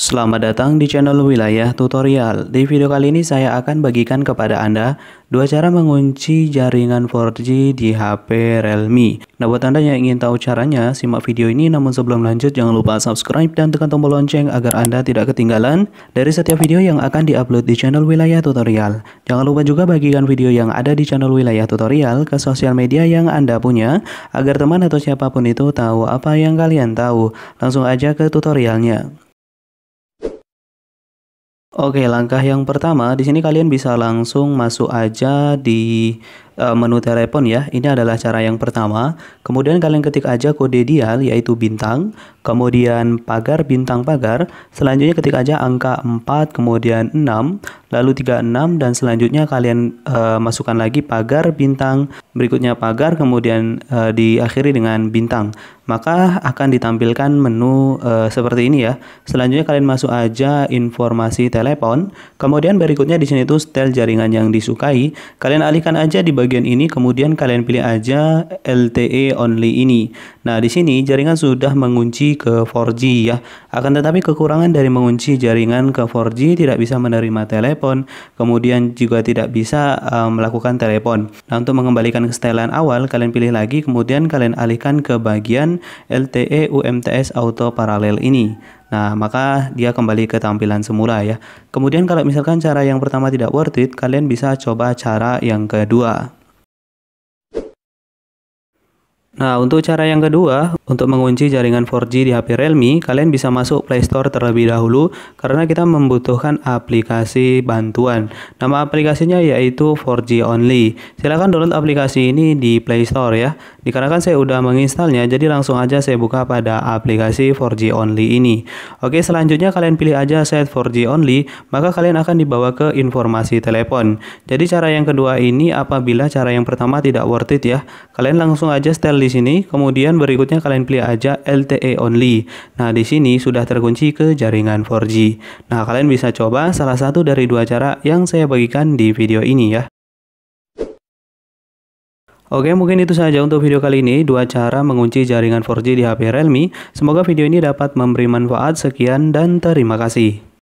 Selamat datang di channel Wilayah Tutorial. Di video kali ini saya akan bagikan kepada Anda dua cara mengunci jaringan 4G di HP Realme. Nah, buat Anda yang ingin tahu caranya, simak video ini. Namun sebelum lanjut, jangan lupa subscribe dan tekan tombol lonceng agar Anda tidak ketinggalan dari setiap video yang akan diupload di channel Wilayah Tutorial. Jangan lupa juga bagikan video yang ada di channel Wilayah Tutorial ke sosial media yang Anda punya agar teman atau siapapun itu tahu apa yang kalian tahu. Langsung aja ke tutorialnya. Oke, langkah yang pertama di sini kalian bisa langsung masuk aja di Eh, menu telepon ya. Ini adalah cara yang pertama. Kemudian kalian ketik aja kode dial yaitu bintang, kemudian pagar bintang pagar. Selanjutnya ketik aja angka 4, kemudian 6, lalu 36 dan selanjutnya kalian uh, masukkan lagi pagar bintang, berikutnya pagar kemudian uh, diakhiri dengan bintang. Maka akan ditampilkan menu uh, seperti ini ya. Selanjutnya kalian masuk aja informasi telepon, kemudian berikutnya di sini itu style jaringan yang disukai. Kalian alihkan aja di bagian bagian ini, kemudian kalian pilih aja LTE only ini. Nah, di sini jaringan sudah mengunci ke 4G ya. Akan tetapi kekurangan dari mengunci jaringan ke 4G tidak bisa menerima telepon, kemudian juga tidak bisa um, melakukan telepon. Nah, untuk mengembalikan ke setelan awal, kalian pilih lagi, kemudian kalian alihkan ke bagian LTE UMTS auto paralel ini. Nah, maka dia kembali ke tampilan semula ya. Kemudian kalau misalkan cara yang pertama tidak worth it, kalian bisa coba cara yang kedua. Nah, untuk cara yang kedua, untuk mengunci jaringan 4G di HP Realme, kalian bisa masuk Play Store terlebih dahulu karena kita membutuhkan aplikasi bantuan. Nama aplikasinya yaitu 4G Only. Silahkan download aplikasi ini di Play Store ya. Dikarenakan saya sudah menginstalnya, jadi langsung aja saya buka pada aplikasi 4G Only ini. Oke, selanjutnya kalian pilih aja set 4G Only, maka kalian akan dibawa ke informasi telepon. Jadi cara yang kedua ini apabila cara yang pertama tidak worth it ya, kalian langsung aja setel di sini, kemudian berikutnya kalian pilih aja LTE only. Nah, di sini sudah terkunci ke jaringan 4G. Nah, kalian bisa coba salah satu dari dua cara yang saya bagikan di video ini ya. Oke, mungkin itu saja untuk video kali ini, dua cara mengunci jaringan 4G di HP Realme. Semoga video ini dapat memberi manfaat. Sekian dan terima kasih.